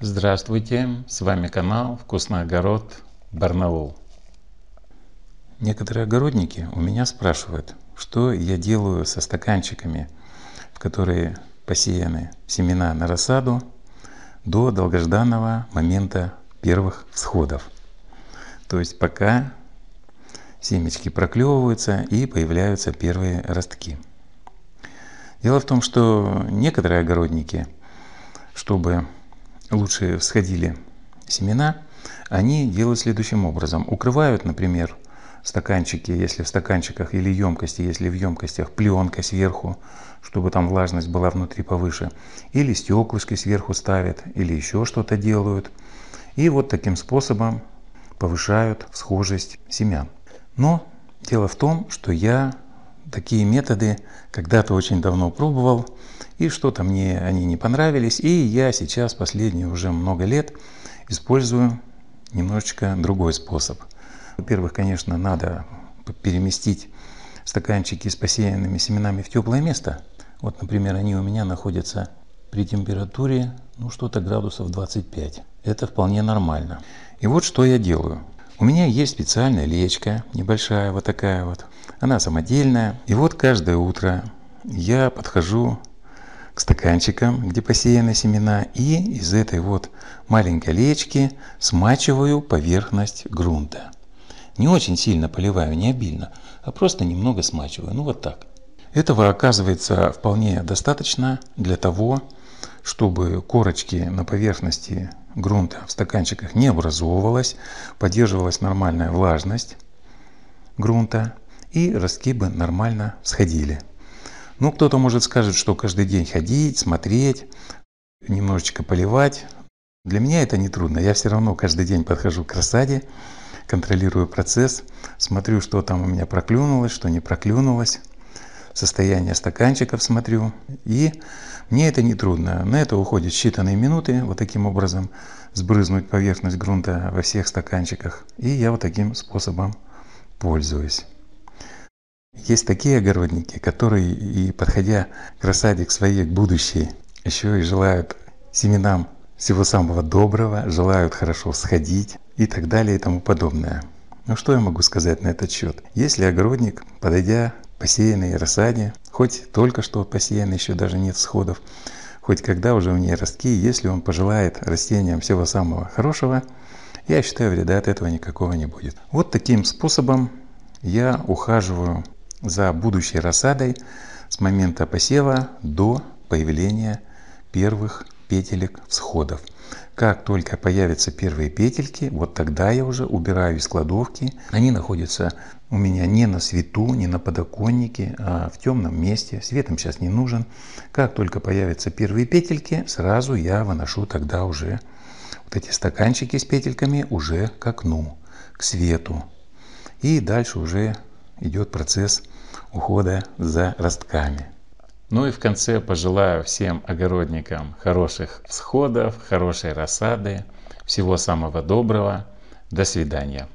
Здравствуйте, с вами канал Вкусный огород Барнаул. Некоторые огородники у меня спрашивают, что я делаю со стаканчиками, в которые посеяны семена на рассаду до долгожданного момента первых всходов. То есть пока семечки проклевываются и появляются первые ростки. Дело в том, что некоторые огородники, чтобы лучше всходили семена, они делают следующим образом. Укрывают, например, стаканчики, если в стаканчиках, или емкости, если в емкостях, пленкой сверху, чтобы там влажность была внутри повыше, или стеклышки сверху ставят, или еще что-то делают. И вот таким способом повышают схожесть семян. Но дело в том, что я такие методы когда-то очень давно пробовал, и что-то мне они не понравились, и я сейчас последние уже много лет использую немножечко другой способ. Во-первых, конечно, надо переместить стаканчики с посеянными семенами в теплое место. Вот, например, они у меня находятся при температуре, ну, что-то градусов 25. Это вполне нормально. И вот что я делаю. У меня есть специальная лечка, небольшая, вот такая вот. Она самодельная. И вот каждое утро я подхожу к стаканчикам, где посеяны семена, и из этой вот маленькой лечки смачиваю поверхность грунта. Не очень сильно поливаю, не обильно, а просто немного смачиваю, ну вот так. Этого оказывается вполне достаточно для того, чтобы корочки на поверхности грунта в стаканчиках не образовывалась, поддерживалась нормальная влажность грунта и раскибы нормально сходили. Ну, кто-то может скажет, что каждый день ходить, смотреть, немножечко поливать. Для меня это не трудно. Я все равно каждый день подхожу к рассаде, контролирую процесс, смотрю, что там у меня проклюнулось, что не проклюнулось состояние стаканчиков смотрю. И мне это не трудно. На это уходят считанные минуты. Вот таким образом сбрызнуть поверхность грунта во всех стаканчиках. И я вот таким способом пользуюсь. Есть такие огородники, которые и подходя к рассаде к своей будущей, еще и желают семенам всего самого доброго, желают хорошо сходить и так далее и тому подобное. Ну что я могу сказать на этот счет? Если огородник, подойдя посеянной рассаде, хоть только что посеянной, еще даже нет всходов, хоть когда уже у нее ростки, если он пожелает растениям всего самого хорошего, я считаю, вреда от этого никакого не будет. Вот таким способом я ухаживаю за будущей рассадой с момента посева до появления первых петелек всходов – как только появятся первые петельки, вот тогда я уже убираю из кладовки. Они находятся у меня не на свету, не на подоконнике, а в темном месте. Свет им сейчас не нужен. Как только появятся первые петельки, сразу я выношу тогда уже вот эти стаканчики с петельками уже к окну, к свету. И дальше уже идет процесс ухода за ростками. Ну и в конце пожелаю всем огородникам хороших всходов, хорошей рассады, всего самого доброго. До свидания.